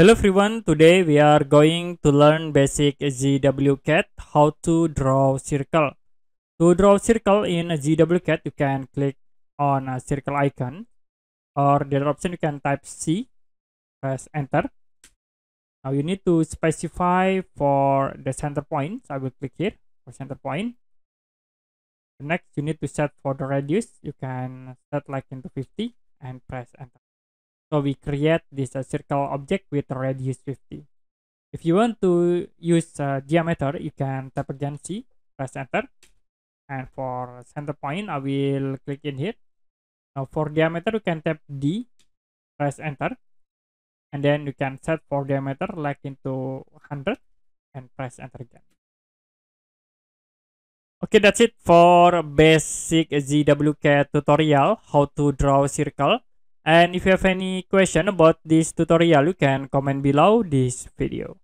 Hello everyone, today we are going to learn basic GWCAD, how to draw circle. To draw circle in GWCAD, you can click on a circle icon or the other option you can type C, press enter. Now you need to specify for the center point, so I will click here for center point. Next, you need to set for the radius, you can set like into 50 and press enter. So we create this uh, circle object with radius 50. If you want to use uh, diameter, you can tap again C, press enter. And for center point, I will click in here. Now for diameter, you can tap D, press enter. And then you can set for diameter like into 100 and press enter again. Okay, that's it for basic ZWK tutorial, how to draw circle. And if you have any question about this tutorial, you can comment below this video.